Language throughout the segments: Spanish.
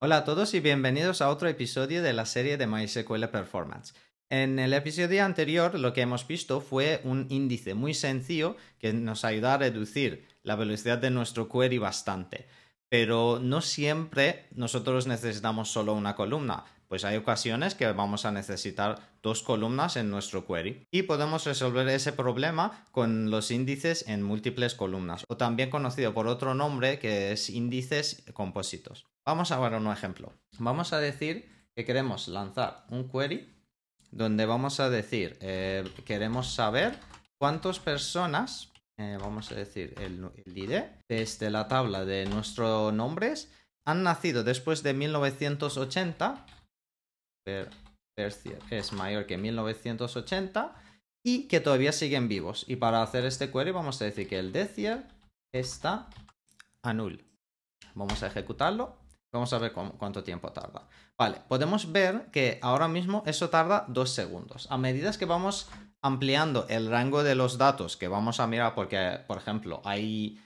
Hola a todos y bienvenidos a otro episodio de la serie de MySQL Performance. En el episodio anterior lo que hemos visto fue un índice muy sencillo que nos ayuda a reducir la velocidad de nuestro query bastante. Pero no siempre nosotros necesitamos solo una columna pues hay ocasiones que vamos a necesitar dos columnas en nuestro query y podemos resolver ese problema con los índices en múltiples columnas o también conocido por otro nombre que es índices compósitos. Vamos a ver un ejemplo. Vamos a decir que queremos lanzar un query donde vamos a decir eh, queremos saber cuántas personas, eh, vamos a decir el, el ID, e, desde este, la tabla de nuestros nombres han nacido después de 1980 es mayor que 1980 y que todavía siguen vivos. Y para hacer este query vamos a decir que el decier está a null. Vamos a ejecutarlo. Vamos a ver cuánto tiempo tarda. Vale, podemos ver que ahora mismo eso tarda dos segundos. A medida que vamos ampliando el rango de los datos que vamos a mirar, porque, por ejemplo, hay,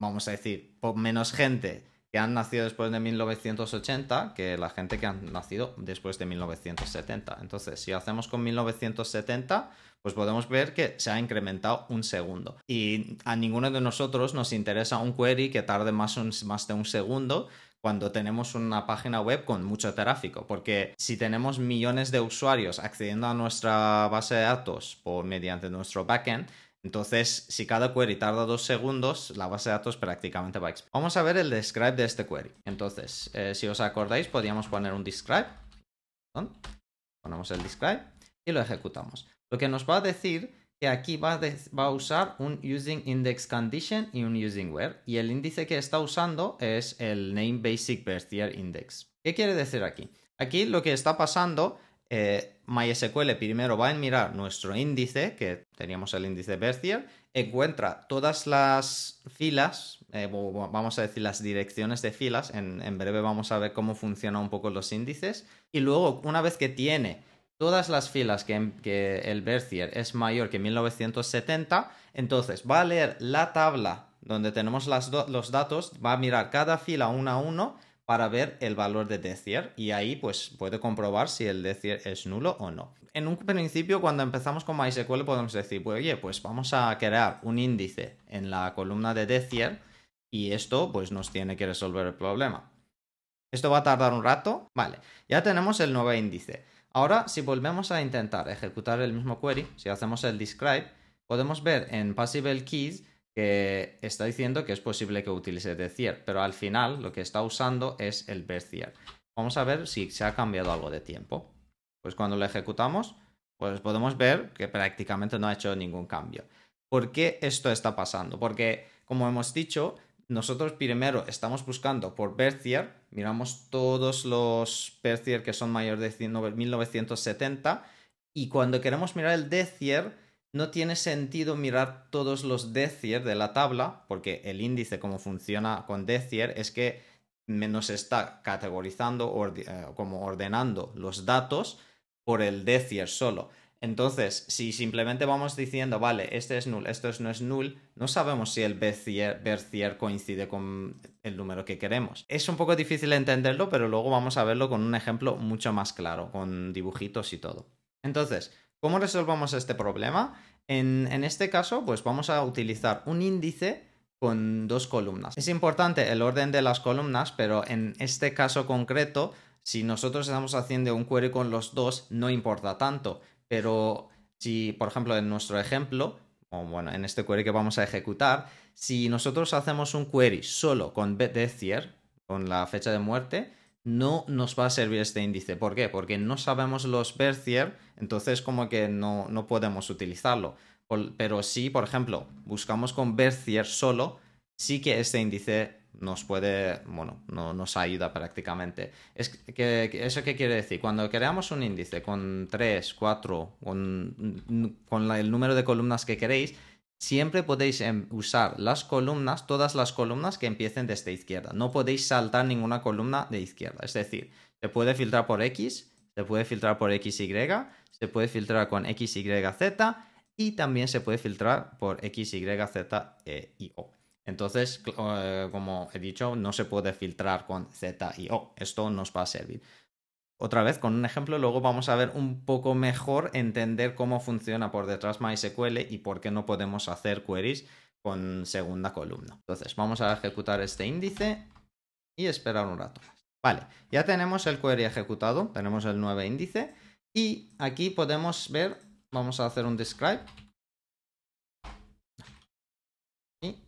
vamos a decir, menos gente que han nacido después de 1980 que la gente que han nacido después de 1970. Entonces, si hacemos con 1970, pues podemos ver que se ha incrementado un segundo. Y a ninguno de nosotros nos interesa un query que tarde más, más de un segundo cuando tenemos una página web con mucho tráfico, porque si tenemos millones de usuarios accediendo a nuestra base de datos por, mediante nuestro backend, entonces, si cada query tarda dos segundos, la base de datos prácticamente va a expirar. Vamos a ver el describe de este query. Entonces, eh, si os acordáis, podríamos poner un describe. Ponemos el describe y lo ejecutamos. Lo que nos va a decir que aquí va a, usar un using index condition y un using where. Y el índice que está usando es el name basic birth index. ¿Qué quiere decir aquí? Aquí lo que está pasando eh, MySQL primero va a mirar nuestro índice, que teníamos el índice Berthier, encuentra todas las filas, eh, vamos a decir las direcciones de filas, en, breve vamos a ver cómo funcionan un poco los índices, y luego una vez que tiene todas las filas que, el Berthier es mayor que 1970, entonces va a leer la tabla donde tenemos los datos, va a mirar cada fila uno a uno, para ver el valor de Decier y ahí pues puedo comprobar si el Decier es nulo o no. En un principio cuando empezamos con MySQL podemos decir, pues, oye, pues vamos a crear un índice en la columna de Decier y esto pues nos tiene que resolver el problema. Esto va a tardar un rato, vale, ya tenemos el nuevo índice. Ahora si volvemos a intentar ejecutar el mismo query, si hacemos el describe, podemos ver en Passible Keys que está diciendo que es posible que utilice Decier, pero al final lo que está usando es el BERSIER. Vamos a ver si se ha cambiado algo de tiempo. Pues cuando lo ejecutamos, pues podemos ver que prácticamente no ha hecho ningún cambio. ¿Por qué esto está pasando? Porque, como hemos dicho, nosotros primero estamos buscando por Berthier, miramos todos los Berthier que son mayores de 1970 y cuando queremos mirar el Decier, no tiene sentido mirar todos los decier de la tabla, porque el índice, como funciona con decier, es que nos está categorizando, o eh, como ordenando los datos por el decier solo. Entonces, si simplemente vamos diciendo, vale, este es null, esto no es null, no sabemos si el decier coincide con el número que queremos. Es un poco difícil entenderlo, pero luego vamos a verlo con un ejemplo mucho más claro, con dibujitos y todo. Entonces, ¿Cómo resolvamos este problema? En, este caso, pues vamos a utilizar un índice con dos columnas. Es importante el orden de las columnas, pero en este caso concreto, si nosotros estamos haciendo un query con los dos, no importa tanto. Pero si, por ejemplo, en nuestro ejemplo, o bueno, en este query que vamos a ejecutar, si nosotros hacemos un query solo con BDCier, con la fecha de muerte, no nos va a servir este índice. ¿Por qué? Porque no sabemos los Berthier, entonces como que no, podemos utilizarlo. Pero si, por ejemplo, buscamos con Berthier solo, sí que este índice nos puede, bueno, no, nos ayuda prácticamente. Es que, ¿Eso qué quiere decir? Cuando creamos un índice con 3, 4, con, el número de columnas que queréis, Siempre podéis em, usar las columnas, todas las columnas que empiecen desde izquierda. No podéis saltar ninguna columna de izquierda. Es decir, se puede filtrar por X, se puede filtrar por XY, se puede filtrar con XYZ y también se puede filtrar por XYZ y e, O. Entonces, eh, como he dicho, no se puede filtrar con Z y O. Esto nos va a servir otra vez con un ejemplo, luego vamos a ver un poco mejor entender cómo funciona por detrás MySQL y por qué no podemos hacer queries con segunda columna. Entonces, vamos a ejecutar este índice y esperar un rato más. Vale, ya tenemos el query ejecutado, tenemos el 9 índice y aquí podemos ver, vamos a hacer un describe. Y,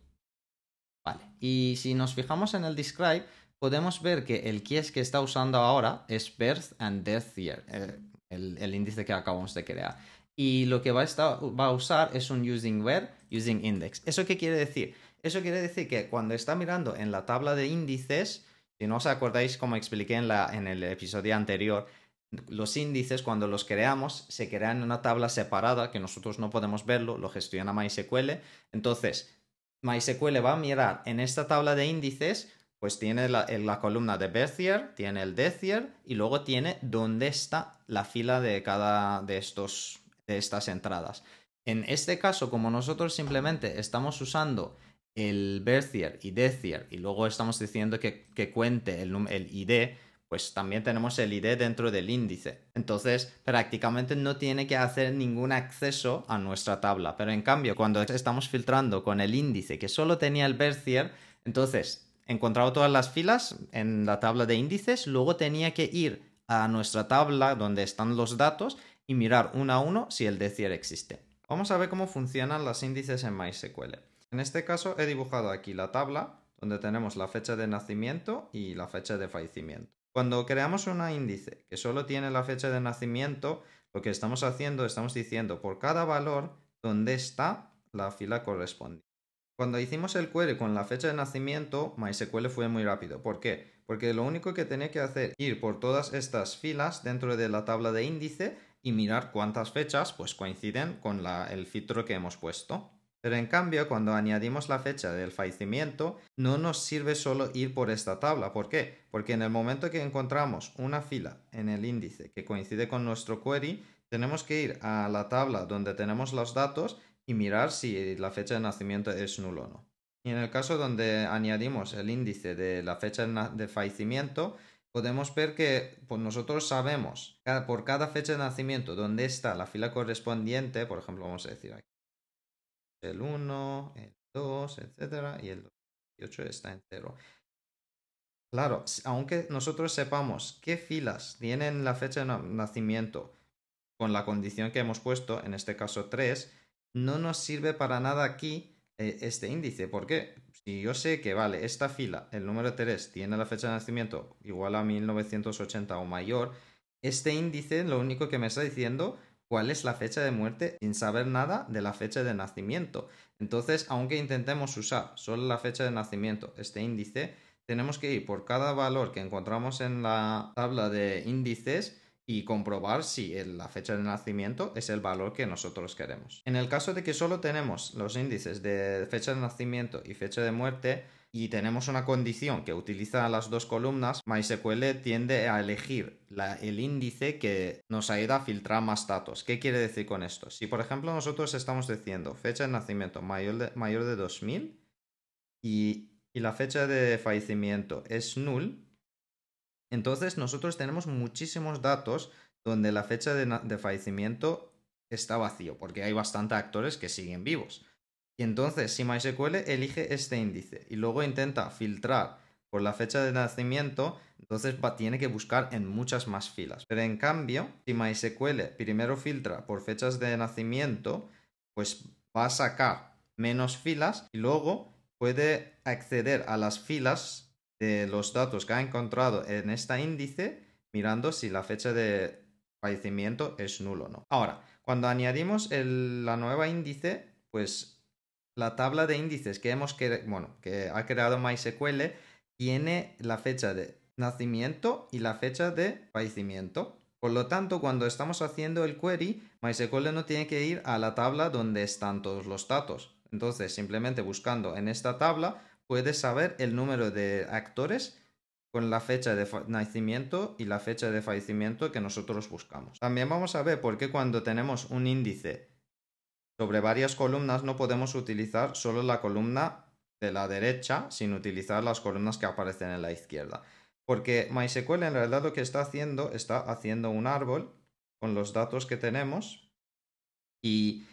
vale, y si nos fijamos en el describe, podemos ver que el keys que está usando ahora es birth and death year, eh, el, índice que acabamos de crear. Y lo que va a, va a usar es un using where, using index. ¿Eso qué quiere decir? Eso quiere decir que cuando está mirando en la tabla de índices, si no os acordáis como expliqué en, la, en el episodio anterior, los índices cuando los creamos se crean en una tabla separada que nosotros no podemos verlo, lo gestiona MySQL. Entonces, MySQL va a mirar en esta tabla de índices pues tiene la, eh, la columna de Berthier, tiene el Decier y luego tiene dónde está la fila de cada de, estos, de estas entradas. En este caso, como nosotros simplemente estamos usando el Berthier y Decier y luego estamos diciendo que, que cuente el, ID, pues también tenemos el ID dentro del índice. Entonces, prácticamente no tiene que hacer ningún acceso a nuestra tabla. Pero en cambio, cuando estamos filtrando con el índice que solo tenía el Berthier, entonces Encontrado todas las filas en la tabla de índices, luego tenía que ir a nuestra tabla donde están los datos y mirar uno a uno si el decir existe. Vamos a ver cómo funcionan los índices en MySQL. En este caso he dibujado aquí la tabla donde tenemos la fecha de nacimiento y la fecha de fallecimiento. Cuando creamos un índice que solo tiene la fecha de nacimiento, lo que estamos haciendo, estamos diciendo por cada valor dónde está la fila correspondiente. Cuando hicimos el query con la fecha de nacimiento, MySQL fue muy rápido. ¿Por qué? Porque lo único que tenía que hacer ir por todas estas filas dentro de la tabla de índice y mirar cuántas fechas pues coinciden con la, el filtro que hemos puesto. Pero en cambio, cuando añadimos la fecha del fallecimiento, no nos sirve solo ir por esta tabla. ¿Por qué? Porque en el momento que encontramos una fila en el índice que coincide con nuestro query, tenemos que ir a la tabla donde tenemos los datos y mirar si la fecha de nacimiento es nulo o no. Y en el caso donde añadimos el índice de la fecha de fallecimiento, podemos ver que pues nosotros sabemos por cada fecha de nacimiento dónde está la fila correspondiente, por ejemplo, vamos a decir aquí el 1, el 2, etcétera, y el 28 está en 0. Claro, aunque nosotros sepamos qué filas tienen la fecha de nacimiento con la condición que hemos puesto, en este caso 3, no nos sirve para nada aquí eh, este índice. porque Si yo sé que, vale, esta fila, el número 3, tiene la fecha de nacimiento igual a 1980 o mayor, este índice lo único que me está diciendo cuál es la fecha de muerte sin saber nada de la fecha de nacimiento. Entonces, aunque intentemos usar solo la fecha de nacimiento, este índice, tenemos que ir por cada valor que encontramos en la tabla de índices y comprobar si la fecha de nacimiento es el valor que nosotros queremos. En el caso de que solo tenemos los índices de fecha de nacimiento y fecha de muerte y tenemos una condición que utiliza las dos columnas, MySQL tiende a elegir el índice que nos ayuda a filtrar más datos. ¿Qué quiere decir con esto? Si por ejemplo nosotros estamos diciendo fecha de nacimiento mayor de, mayor de 2000 y, y la fecha de fallecimiento es null, entonces nosotros tenemos muchísimos datos donde la fecha de, fallecimiento está vacío, porque hay bastantes actores que siguen vivos. Y entonces, si MySQL elige este índice y luego intenta filtrar por la fecha de nacimiento, entonces tiene que buscar en muchas más filas. Pero en cambio, si MySQL primero filtra por fechas de nacimiento, pues va a sacar menos filas y luego puede acceder a las filas de los datos que ha encontrado en este índice mirando si la fecha de fallecimiento es nulo o no. Ahora, cuando añadimos la nueva índice, pues la tabla de índices que hemos bueno, que ha creado MySQL tiene la fecha de nacimiento y la fecha de fallecimiento. Por lo tanto, cuando estamos haciendo el query, MySQL no tiene que ir a la tabla donde están todos los datos. Entonces, simplemente buscando en esta tabla puedes saber el número de actores con la fecha de nacimiento y la fecha de fallecimiento que nosotros buscamos. También vamos a ver por qué cuando tenemos un índice sobre varias columnas no podemos utilizar solo la columna de la derecha sin utilizar las columnas que aparecen en la izquierda. Porque MySQL en realidad lo que está haciendo está haciendo un árbol con los datos que tenemos y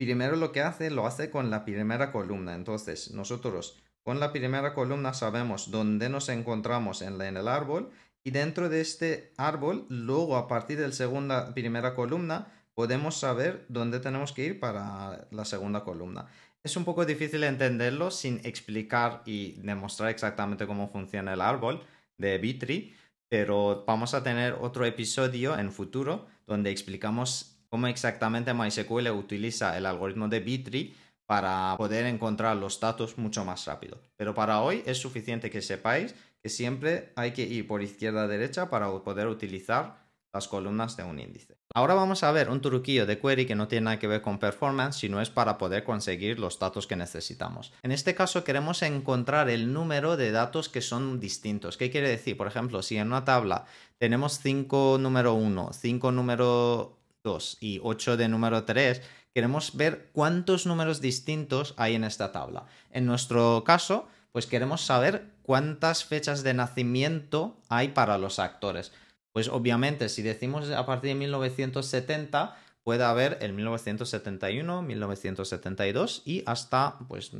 primero lo que hace lo hace con la primera columna. Entonces nosotros con la primera columna sabemos dónde nos encontramos en, el árbol y dentro de este árbol, luego a partir de la segunda, primera columna, podemos saber dónde tenemos que ir para la segunda columna. Es un poco difícil entenderlo sin explicar y demostrar exactamente cómo funciona el árbol de Vitri, pero vamos a tener otro episodio en futuro donde explicamos cómo exactamente MySQL utiliza el algoritmo de Vitri para poder encontrar los datos mucho más rápido. Pero para hoy es suficiente que sepáis que siempre hay que ir por izquierda a derecha para poder utilizar las columnas de un índice. Ahora vamos a ver un truquillo de query que no tiene nada que ver con performance, sino es para poder conseguir los datos que necesitamos. En este caso queremos encontrar el número de datos que son distintos. ¿Qué quiere decir? Por ejemplo, si en una tabla tenemos 5 número 1, 5 número 2 y 8 de número 3, queremos ver cuántos números distintos hay en esta tabla. En nuestro caso, pues queremos saber cuántas fechas de nacimiento hay para los actores. Pues obviamente, si decimos a partir de 1970, puede haber el 1971, 1972 y hasta, pues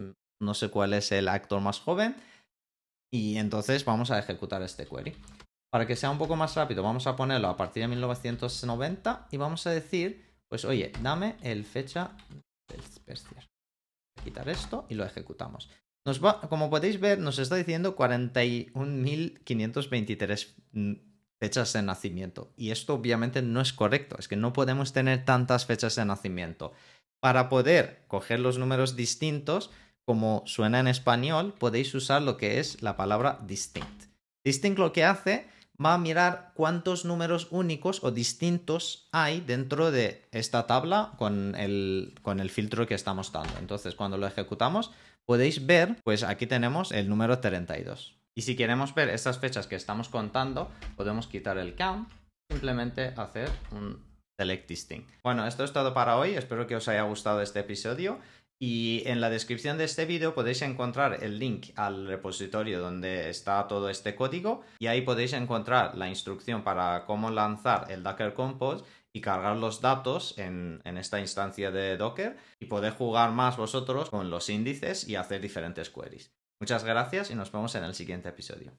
no sé cuál es el actor más joven. Y entonces vamos a ejecutar este query. Para que sea un poco más rápido, vamos a ponerlo a partir de 1990 y vamos a decir pues oye, dame el fecha Quitar esto y lo ejecutamos. Nos va, como podéis ver, nos está diciendo 41.523 fechas de nacimiento. Y esto obviamente no es correcto, es que no podemos tener tantas fechas de nacimiento. Para poder coger los números distintos, como suena en español, podéis usar lo que es la palabra distinct. Distinct lo que hace va a mirar cuántos números únicos o distintos hay dentro de esta tabla con el, con el filtro que estamos dando. Entonces, cuando lo ejecutamos, podéis ver, pues aquí tenemos el número 32. Y si queremos ver estas fechas que estamos contando, podemos quitar el count, simplemente hacer un select distinct. Bueno, esto es todo para hoy. Espero que os haya gustado este episodio y en la descripción de este vídeo podéis encontrar el link al repositorio donde está todo este código y ahí podéis encontrar la instrucción para cómo lanzar el Docker Compose y cargar los datos en, esta instancia de Docker y poder jugar más vosotros con los índices y hacer diferentes queries. Muchas gracias y nos vemos en el siguiente episodio.